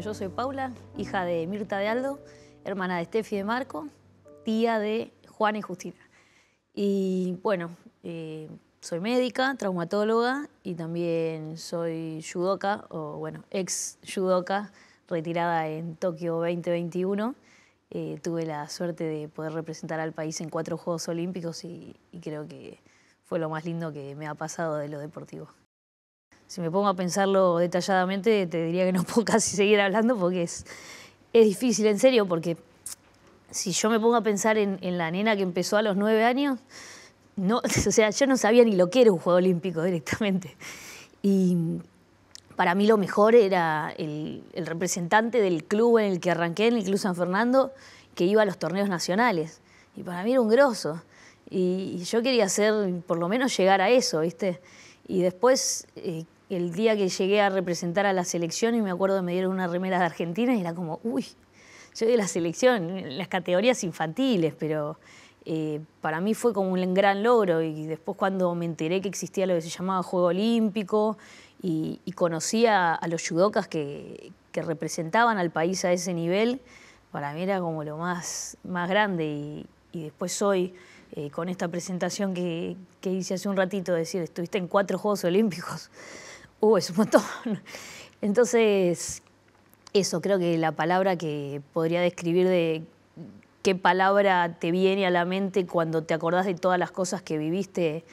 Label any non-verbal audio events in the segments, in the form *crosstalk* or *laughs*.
yo soy Paula, hija de Mirta de Aldo, hermana de Steffi de Marco, tía de Juan y Justina. Y bueno, eh, soy médica, traumatóloga y también soy judoka, o bueno, ex judoka, retirada en Tokio 2021. Eh, tuve la suerte de poder representar al país en cuatro Juegos Olímpicos y, y creo que fue lo más lindo que me ha pasado de lo deportivo si me pongo a pensarlo detalladamente, te diría que no *laughs* puedo casi seguir hablando porque es, es difícil, en serio, porque si yo me pongo a pensar en, la nena que empezó a los nueve años, no, *laughs* o sea, yo no sabía ni lo que era un juego olímpico directamente. Y para mí lo mejor era el, representante del club en el que arranqué, en el Club San Fernando, que iba a los torneos nacionales. Y para mí era un grosso. Y, yo quería hacer, por lo menos llegar a eso, ¿viste? Y después, eh, el día que llegué a representar a la selección y me acuerdo que me dieron una remera de Argentina y era como, uy, soy de la selección, las categorías infantiles, pero eh, para mí fue como un gran logro y después cuando me enteré que existía lo que se llamaba Juego Olímpico y, conocía conocí a, los judocas que, representaban al país a ese nivel, para mí era como lo más, más grande y, después hoy... Eh, con esta presentación que, que, hice hace un ratito, decir, estuviste en cuatro Juegos Olímpicos. Uh, es un montón. *laughs* Entonces, eso, creo que la palabra que podría describir de qué palabra te viene a la mente cuando te acordás de todas las cosas que viviste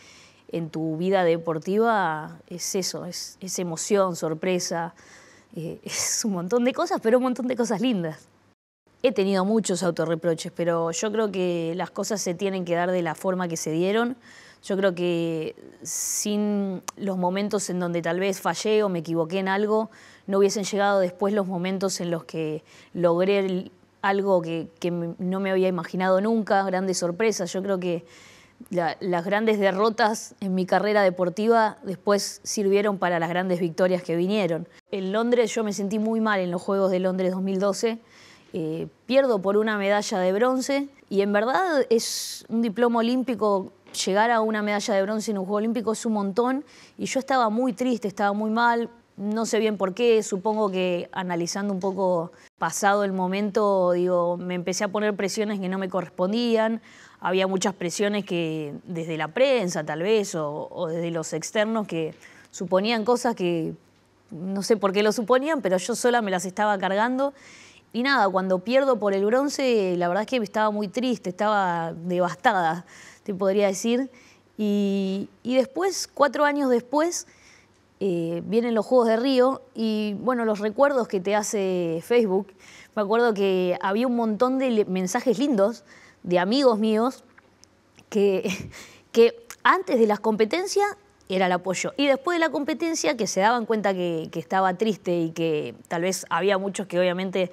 en tu vida deportiva es eso, es, emoción, sorpresa, eh, *laughs* es un montón de cosas, pero un montón de cosas lindas. He tenido muchos autorreproches, pero yo creo que las cosas se tienen que dar de la forma que se dieron. Yo creo que sin los momentos en donde tal vez fallé o me equivoqué en algo, no hubiesen llegado después los momentos en los que logré algo que, no me había imaginado nunca, grandes sorpresas. Yo creo que las grandes derrotas en mi carrera deportiva después sirvieron para las grandes victorias que vinieron. En Londres yo me sentí muy mal en los Juegos de Londres 2012. Eh, pierdo por una medalla de bronce y en verdad es un diploma olímpico Llegar a una medalla de bronce en un Juego Olímpico es un montón y yo estaba muy triste, estaba muy mal, no sé bien por qué, supongo que analizando un poco pasado el momento, digo, me empecé a poner presiones que no me correspondían, había muchas presiones que desde la prensa tal vez o, o desde los externos que suponían cosas que no sé por qué lo suponían, pero yo sola me las estaba cargando. Y nada, cuando pierdo por el bronce, la verdad es que estaba muy triste, estaba devastada te podría decir. Y, después, cuatro años después, eh, vienen los Juegos de Río y bueno, los recuerdos que te hace Facebook. Me acuerdo que había un montón de mensajes lindos de amigos míos que, *laughs* que antes de las competencias era el apoyo. Y después de la competencia, que se daban cuenta que, que, estaba triste y que tal vez había muchos que obviamente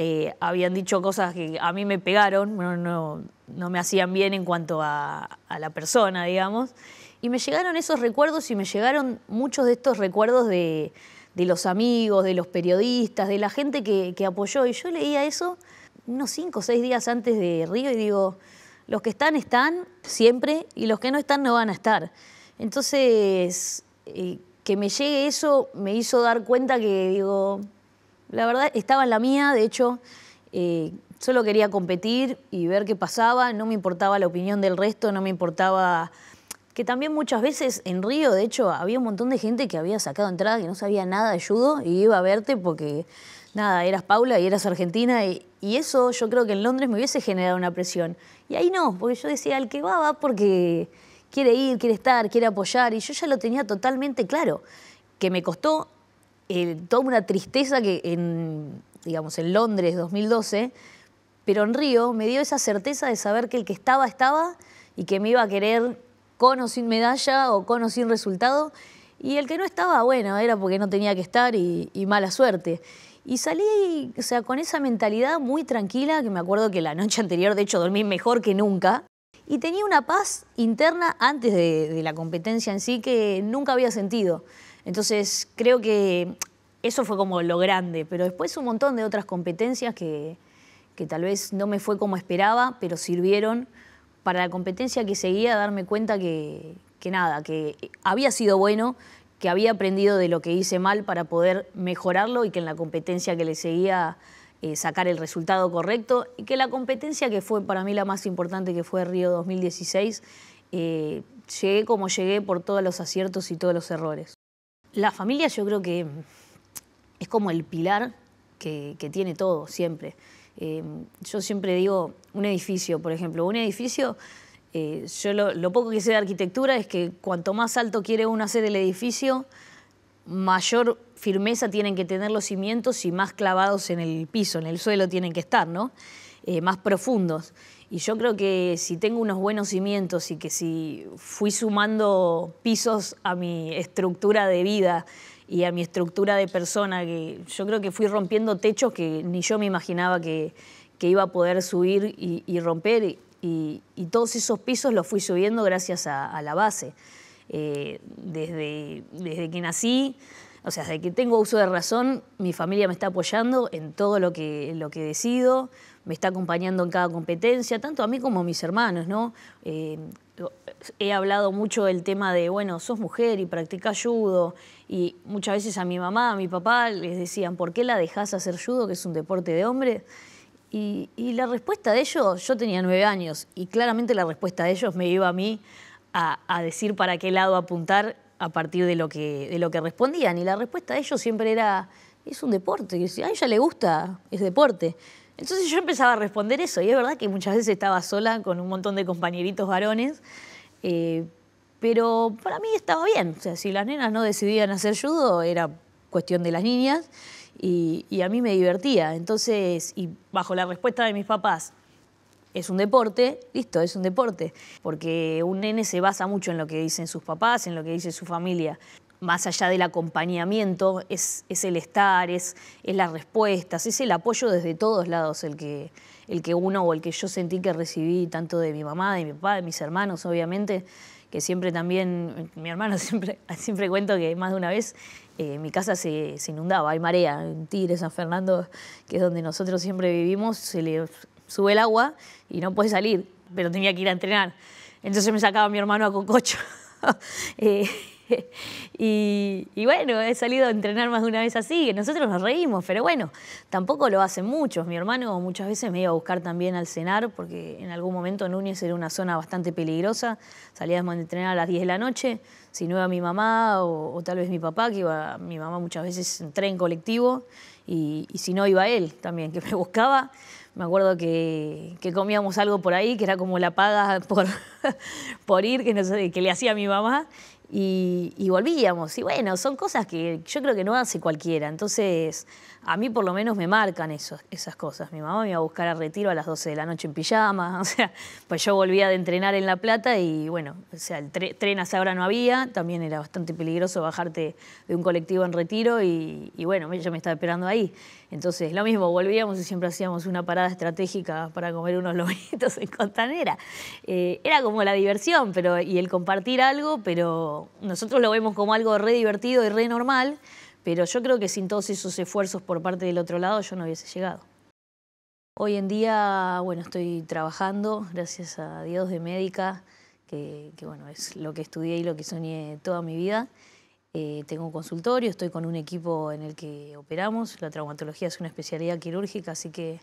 eh, habían dicho cosas que a mí me pegaron, no, no, me hacían bien en cuanto a, la persona, digamos. Y me llegaron esos recuerdos y me llegaron muchos de estos recuerdos de, los amigos, de los periodistas, de la gente que, apoyó. Y yo leía eso unos cinco o seis días antes de Río y digo, los que están están siempre y los que no están no van a estar. Entonces, eh, que me llegue eso me hizo dar cuenta que digo, la verdad estaba en la mía, de hecho, eh, solo quería competir y ver qué pasaba, no me importaba la opinión del resto, no me importaba que también muchas veces en Río, de hecho, había un montón de gente que había sacado entrada, que no sabía nada de judo y iba a verte porque, nada, eras Paula y eras argentina y, y eso yo creo que en Londres me hubiese generado una presión. Y ahí no, porque yo decía, el que va, va porque quiere ir, quiere estar, quiere apoyar y yo ya lo tenía totalmente claro, que me costó eh, toda una tristeza que en, digamos, en Londres 2012, pero en Río me dio esa certeza de saber que el que estaba, estaba y que me iba a querer con o sin medalla o con o sin resultado. Y el que no estaba, bueno, era porque no tenía que estar y, mala suerte. Y salí, o sea, con esa mentalidad muy tranquila, que me acuerdo que la noche anterior, de hecho, dormí mejor que nunca. Y tenía una paz interna antes de la competencia en sí que nunca había sentido. Entonces, creo que eso fue como lo grande, pero después un montón de otras competencias que, tal vez no me fue como esperaba, pero sirvieron para la competencia que seguía darme cuenta que, nada, que había sido bueno, que había aprendido de lo que hice mal para poder mejorarlo y que en la competencia que le seguía eh, sacar el resultado correcto y que la competencia que fue para mí la más importante que fue Río 2016, eh, llegué como llegué por todos los aciertos y todos los errores. La familia yo creo que es como el pilar que, tiene todo siempre. Eh, yo siempre digo, un edificio, por ejemplo, un edificio, eh, yo lo, poco que sé de arquitectura es que cuanto más alto quiere uno hacer el edificio, mayor firmeza tienen que tener los cimientos y más clavados en el piso, en el suelo tienen que estar, eh, más profundos. Y yo creo que si tengo unos buenos cimientos y que si fui sumando pisos a mi estructura de vida y a mi estructura de persona, que yo creo que fui rompiendo techos que ni yo me imaginaba que, iba a poder subir y, romper. Y, todos esos pisos los fui subiendo gracias a, la base. Eh, desde que nací o sea, de que tengo uso de razón, mi familia me está apoyando en todo lo que, lo que decido, me está acompañando en cada competencia, tanto a mí como a mis hermanos, ¿no? Eh, he hablado mucho del tema de, bueno, sos mujer y practicás judo, y muchas veces a mi mamá, a mi papá les decían, ¿por qué la dejás hacer judo, que es un deporte de hombre? Y, la respuesta de ellos, yo tenía nueve años, y claramente la respuesta de ellos me iba a mí a decir para qué lado apuntar a partir de lo, que, de lo que respondían. Y la respuesta de ellos siempre era, es un deporte, y a ella le gusta, es deporte. Entonces yo empezaba a responder eso, y es verdad que muchas veces estaba sola con un montón de compañeritos varones, eh, pero para mí estaba bien. O sea, si las nenas no decidían hacer judo, era cuestión de las niñas, y a mí me divertía. Entonces, y bajo la respuesta de mis papás, es un deporte, listo, es un deporte. Porque un nene se basa mucho en lo que dicen sus papás, en lo que dice su familia. Más allá del acompañamiento, es, es el estar, es, es, las respuestas, es el apoyo desde todos lados el que, el que uno o el que yo sentí que recibí tanto de mi mamá, de mi papá, de mis hermanos, obviamente, que siempre también, *laughs* mi hermano siempre, *laughs* siempre cuento que más de una vez eh, mi casa se, inundaba, hay marea, en Tigre, San Fernando, que es donde nosotros siempre vivimos, se le sube el agua y no puede salir, pero tenía que ir a entrenar. Entonces me sacaba mi hermano a cococho. *laughs* Eh, *laughs* y, bueno, he salido a entrenar más de una vez así. Nosotros nos reímos, pero bueno, tampoco lo hacen muchos. Mi hermano muchas veces me iba a buscar también al cenar, porque en algún momento Núñez era una zona bastante peligrosa. Salíamos a entrenar a las 10 de la noche. Si no iba mi mamá o, tal vez mi papá, que iba, mi mamá muchas veces en tren colectivo, y, y si no iba él también, que me *laughs* buscaba. Me acuerdo que, comíamos algo por ahí, que era como la paga por, *laughs* por ir, que, que le hacía a mi mamá, y, volvíamos. Y bueno, son cosas que yo creo que no hace cualquiera. Entonces, a mí por lo menos me marcan esas cosas. Mi mamá me iba a buscar a retiro a las 12 de la noche en pijama, *laughs* o sea, pues yo volvía de entrenar en La Plata y bueno, o sea, el tren hasta ahora no había, también era bastante peligroso bajarte de un colectivo en retiro y, y bueno, yo me estaba esperando ahí. Entonces, lo mismo, volvíamos y siempre hacíamos una parada estratégica para comer unos *laughs* lomitos en contanera. Eh, era como la diversión pero, y el compartir algo, pero nosotros lo vemos como algo re divertido y re normal, pero yo creo que sin todos esos esfuerzos por parte del otro lado yo no hubiese llegado. Hoy en día, bueno, estoy trabajando, gracias a Dios de médica, que, que bueno, es lo que estudié y lo que soñé toda mi vida. Eh, tengo un consultorio, estoy con un equipo en el que operamos. La traumatología es una especialidad quirúrgica, así que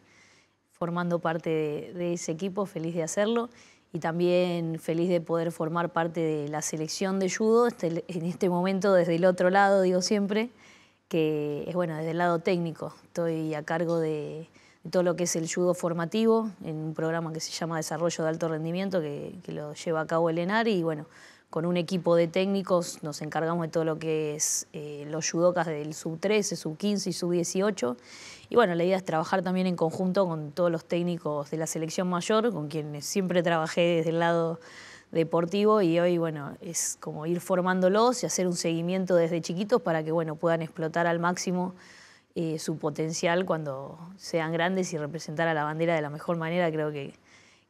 formando parte de, ese equipo, feliz de hacerlo. Y también feliz de poder formar parte de la selección de judo, este, en este momento desde el otro lado, digo siempre, que es bueno, desde el lado técnico. Estoy a cargo de, todo lo que es el judo formativo, en un programa que se llama Desarrollo de Alto Rendimiento, que, que lo lleva a cabo el ENAR, y bueno, con un equipo de técnicos nos encargamos de todo lo que es eh, los judocas del sub 13, sub 15 y sub 18. Y bueno, la idea es trabajar también en conjunto con todos los técnicos de la selección mayor, con quienes siempre trabajé desde el lado deportivo y hoy, bueno, es como ir formándolos y hacer un seguimiento desde chiquitos para que, bueno, puedan explotar al máximo eh, su potencial cuando sean grandes y representar a la bandera de la mejor manera, creo que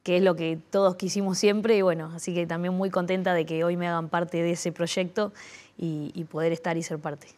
que es lo que todos quisimos siempre y bueno, así que también muy contenta de que hoy me hagan parte de ese proyecto y, poder estar y ser parte.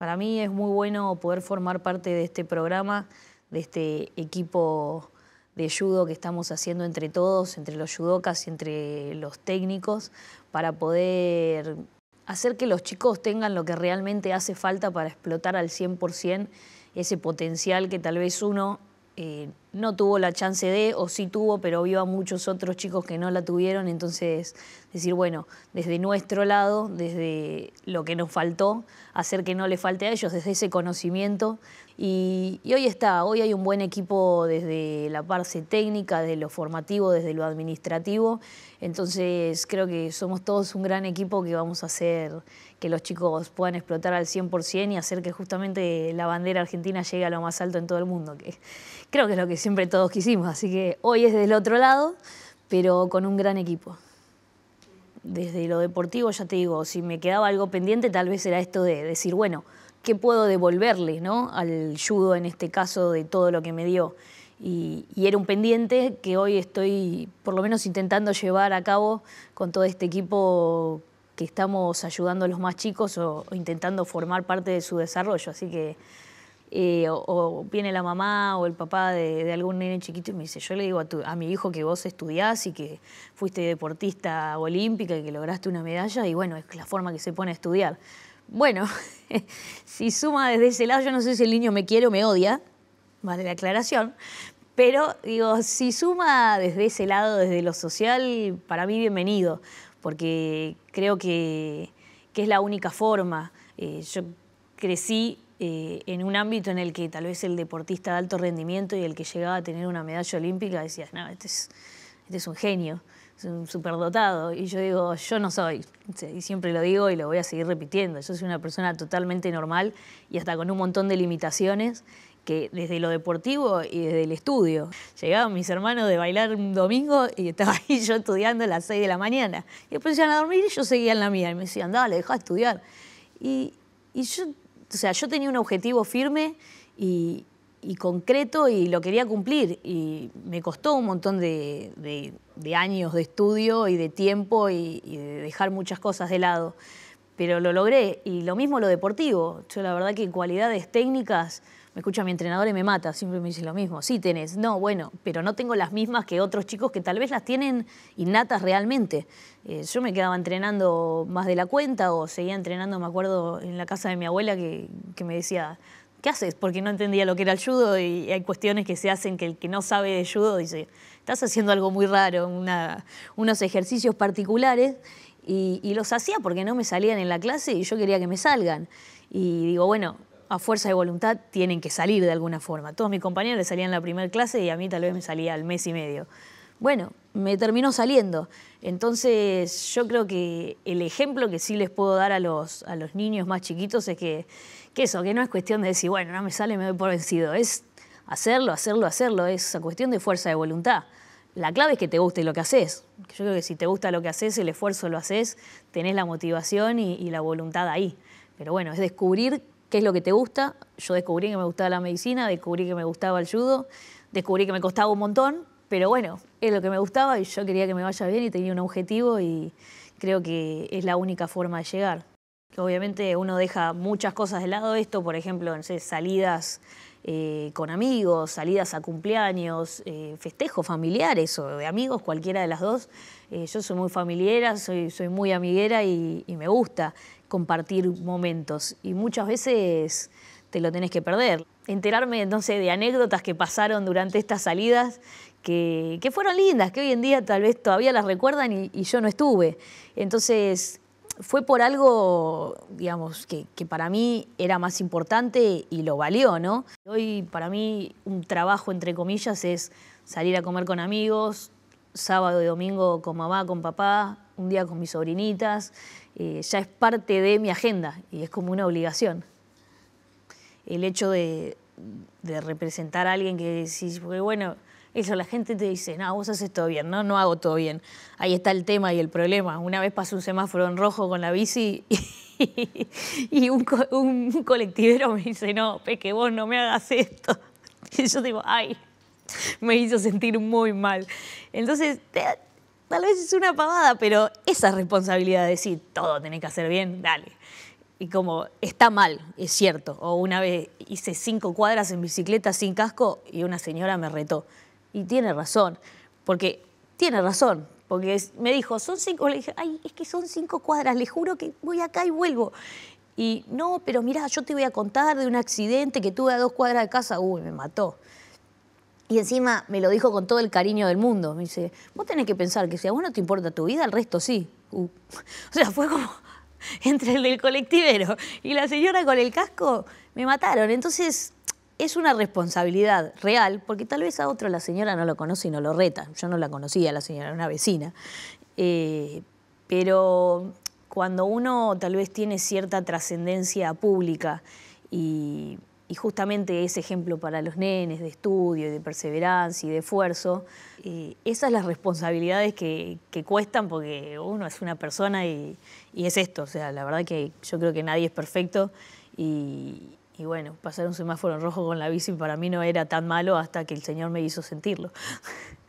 Para mí es muy bueno poder formar parte de este programa, de este equipo de judo que estamos haciendo entre todos, entre los judocas y entre los técnicos, para poder hacer que los chicos tengan lo que realmente hace falta para explotar al 100% ese potencial que tal vez uno eh, no tuvo la chance de, o sí tuvo, pero vio a muchos otros chicos que no la tuvieron, entonces decir, bueno, desde nuestro lado, desde lo que nos faltó, hacer que no le falte a ellos, desde ese conocimiento. Y, hoy está, hoy hay un buen equipo desde la parte técnica, desde lo formativo, desde lo administrativo, entonces creo que somos todos un gran equipo que vamos a hacer que los chicos puedan explotar al 100% y hacer que justamente la bandera argentina llegue a lo más alto en todo el mundo, que creo que es lo que siempre todos quisimos. Así que hoy es del otro lado, pero con un gran equipo. Desde lo deportivo, ya te digo, si me quedaba algo pendiente, tal vez era esto de decir, bueno, ¿qué puedo devolverle ¿no? al judo en este caso de todo lo que me dio? Y, era un pendiente que hoy estoy por lo menos intentando llevar a cabo con todo este equipo que estamos ayudando a los más chicos o intentando formar parte de su desarrollo. Así que eh, o, viene la mamá o el papá de, algún nene chiquito y me dice, yo le digo a, mi hijo que vos estudiás y que fuiste deportista olímpica y que lograste una medalla y bueno, es la forma que se pone a estudiar. Bueno, *laughs* si suma desde ese lado, yo no sé si el niño me quiere o me odia, vale la aclaración, pero digo, si suma desde ese lado, desde lo social, para mí bienvenido, porque creo que, es la única forma. Eh, yo crecí eh, en un ámbito en el que tal vez el deportista de alto rendimiento y el que llegaba a tener una medalla olímpica decías, no, este es, este un genio, es un superdotado. Y yo digo, yo no soy. Y siempre lo digo y lo voy a seguir repitiendo. Yo soy una persona totalmente normal y hasta con un montón de limitaciones que desde lo deportivo y desde el estudio. Llegaban mis hermanos de bailar un domingo y estaba ahí *laughs* yo estudiando a las 6 de la mañana. Y después se iban a dormir y yo seguía en la mía. Y me decían, dale, dejá de estudiar. Y, y yo o sea, yo tenía un objetivo firme y, concreto y lo quería cumplir. Y me costó un montón de, años de estudio y de tiempo y, de dejar muchas cosas de lado. Pero lo logré. Y lo mismo lo deportivo. Yo la verdad que en cualidades técnicas me escucha mi entrenador y me mata, siempre me dice lo mismo, sí tenés, no, bueno, pero no tengo las mismas que otros chicos que tal vez las tienen innatas realmente. Eh, yo me quedaba entrenando más de la cuenta o seguía entrenando, me acuerdo, en la casa de mi abuela que, me decía, ¿qué haces? Porque no entendía lo que era el judo y hay cuestiones que se hacen que el que no sabe de judo dice, estás haciendo algo muy raro, unos ejercicios particulares y, los hacía porque no me salían en la clase y yo quería que me salgan. Y digo, bueno, a fuerza de voluntad tienen que salir de alguna forma. Todos mis compañeros salían en la primera clase y a mí tal vez me salía al mes y medio. Bueno, me terminó saliendo. Entonces yo creo que el ejemplo que sí les puedo dar a los, a los niños más chiquitos es que, que eso, que no es cuestión de decir, bueno, no me sale, me doy por vencido. Es hacerlo, hacerlo, hacerlo. Es cuestión de fuerza de voluntad. La clave es que te guste lo que haces. Yo creo que si te gusta lo que haces, el esfuerzo lo haces, tenés la motivación y la voluntad ahí. Pero bueno, es descubrir qué es lo que te gusta. Yo descubrí que me gustaba la medicina, descubrí que me gustaba el judo, descubrí que me costaba un montón, pero bueno, es lo que me gustaba y yo quería que me vaya bien y tenía un objetivo y creo que es la única forma de llegar. obviamente uno deja muchas cosas de lado esto, por ejemplo, salidas eh, con amigos, salidas a cumpleaños, eh, festejos familiares o de amigos, cualquiera de las dos, eh, yo soy muy familiera, soy, muy amiguera y, me gusta compartir momentos. Y muchas veces te lo tenés que perder. Enterarme, entonces, de anécdotas que pasaron durante estas salidas que, fueron lindas, que hoy en día tal vez todavía las recuerdan y, yo no estuve. Entonces, fue por algo, digamos, que, que, para mí era más importante y lo valió, ¿no? Hoy para mí un trabajo, entre comillas, es salir a comer con amigos, sábado y domingo con mamá, con papá, un día con mis sobrinitas, eh, ya es parte de mi agenda y es como una obligación. El hecho de, representar a alguien que decís, bueno, eso la gente te dice, no, vos haces todo bien, no, no hago todo bien. Ahí está el tema y el problema. Una vez pasé un semáforo en rojo con la bici y, *laughs* un, colectivero me dice, no, que vos no me hagas esto. *laughs* Y yo digo, ay, *laughs* me hizo sentir muy mal. Entonces, tal vez es una pavada, pero esa responsabilidad de decir, todo tenés que hacer bien, dale. Y como está mal, es cierto. O una vez hice cinco cuadras en bicicleta sin casco y una señora me retó. Y tiene razón, porque tiene razón. Porque me dijo, son cinco, le dije, ay, es que son cinco cuadras, le juro que voy acá y vuelvo. Y no, pero mirá, yo te voy a contar de un accidente que tuve a dos cuadras de casa, uy, me mató. Y encima me lo dijo con todo el cariño del mundo. Me dice, vos tenés que pensar que si a vos no te importa tu vida, al resto sí. Uh. *laughs* O sea, fue como *laughs* entre el del colectivero y la señora con el casco, me mataron. Entonces, es una responsabilidad real, porque tal vez a otro la señora no lo conoce y no lo reta. Yo no la conocía, la señora, era una vecina. Eh, pero cuando uno tal vez tiene cierta trascendencia pública y y justamente ese ejemplo para los nenes de estudio, de perseverancia y de esfuerzo, Esas eh, esas las responsabilidades que, cuestan porque uno es una persona y, es esto. O sea, la verdad que yo creo que nadie es perfecto y, y bueno, pasar un semáforo en rojo con la bici para mí no era tan malo hasta que el Señor me hizo sentirlo.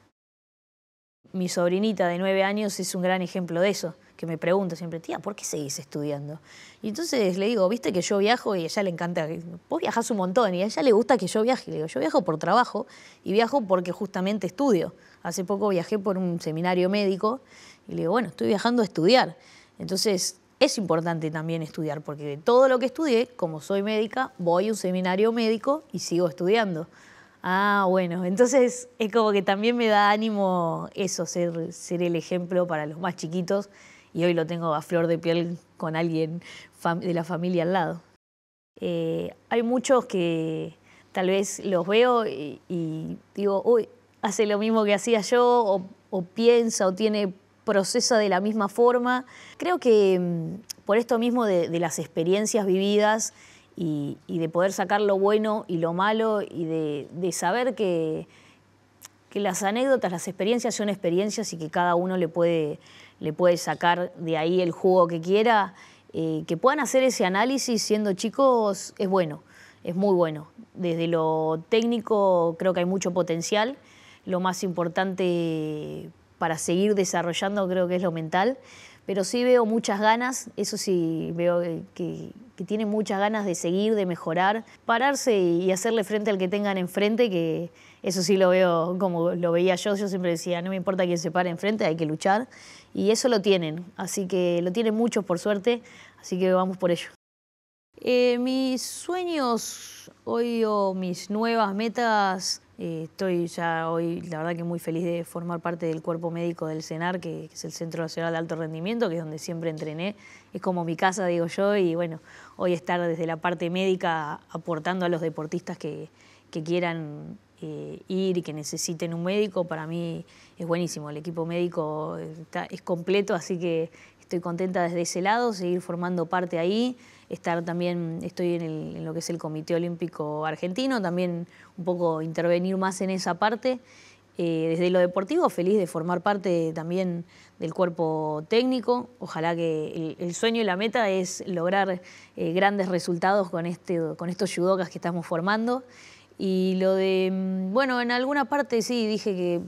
*laughs* Mi sobrinita de nueve años es un gran ejemplo de eso que me pregunta siempre, tía, ¿por qué seguís estudiando? Y entonces le digo, viste que yo viajo y a ella le encanta, vos viajás un montón y a ella le gusta que yo viaje. Le digo, yo viajo por trabajo y viajo porque justamente estudio. Hace poco viajé por un seminario médico y le digo, bueno, estoy viajando a estudiar. Entonces es importante también estudiar porque de todo lo que estudié, como soy médica, voy a un seminario médico y sigo estudiando. Ah, bueno, entonces es como que también me da ánimo eso, ser, ser el ejemplo para los más chiquitos y hoy lo tengo a flor de piel con alguien de la familia al lado. Eh, hay muchos que tal vez los veo y, digo, uy, hace lo mismo que hacía yo, o, piensa, o tiene procesa de la misma forma. Creo que mm, por esto mismo de, las experiencias vividas y, de poder sacar lo bueno y lo malo y de, de saber que, que, las anécdotas, las experiencias son experiencias y que cada uno le puede, le puede sacar de ahí el jugo que quiera, eh, que puedan hacer ese análisis siendo chicos es bueno, es muy bueno. Desde lo técnico creo que hay mucho potencial, lo más importante para seguir desarrollando creo que es lo mental, pero sí veo muchas ganas, eso sí veo que, que tiene muchas ganas de seguir, de mejorar, pararse y hacerle frente al que tengan enfrente, que eso sí lo veo como lo veía yo, yo siempre decía, no me importa quién se pare enfrente, hay que luchar, y eso lo tienen, así que lo tienen muchos por suerte, así que vamos por ello. Eh, mis sueños hoy o mis nuevas metas eh, estoy ya hoy, la verdad que muy feliz de formar parte del cuerpo médico del CENAR, que, es el Centro Nacional de Alto Rendimiento, que es donde siempre entrené. Es como mi casa, digo yo, y bueno, hoy estar desde la parte médica aportando a los deportistas que, quieran eh, ir y que necesiten un médico, para mí es buenísimo. El equipo médico es completo, así que estoy contenta desde ese lado, seguir formando parte ahí, estar también, estoy en, lo que es el Comité Olímpico Argentino, también un poco intervenir más en esa parte. Eh, desde lo deportivo, feliz de formar parte también del cuerpo técnico. Ojalá que el, sueño y la meta es lograr eh, grandes resultados con, este, con estos judocas que estamos formando. Y lo de, mm, bueno, en alguna parte sí dije que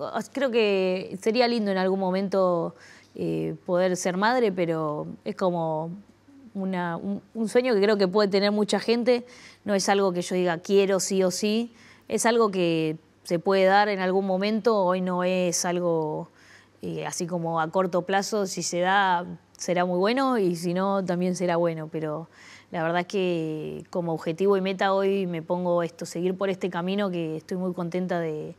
ah, creo que sería lindo en algún momento eh, poder ser madre, pero es como un, sueño que creo que puede tener mucha gente. No es algo que yo diga quiero sí o sí, es algo que se puede dar en algún momento. Hoy no es algo eh, así como a corto plazo. Si se da, será muy bueno y si no, también será bueno. Pero la verdad es que como objetivo y meta hoy me pongo esto, seguir por este camino que estoy muy contenta de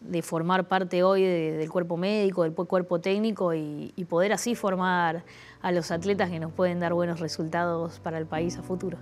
de formar parte hoy del cuerpo médico, del cuerpo técnico y poder así formar a los atletas que nos pueden dar buenos resultados para el país a futuro.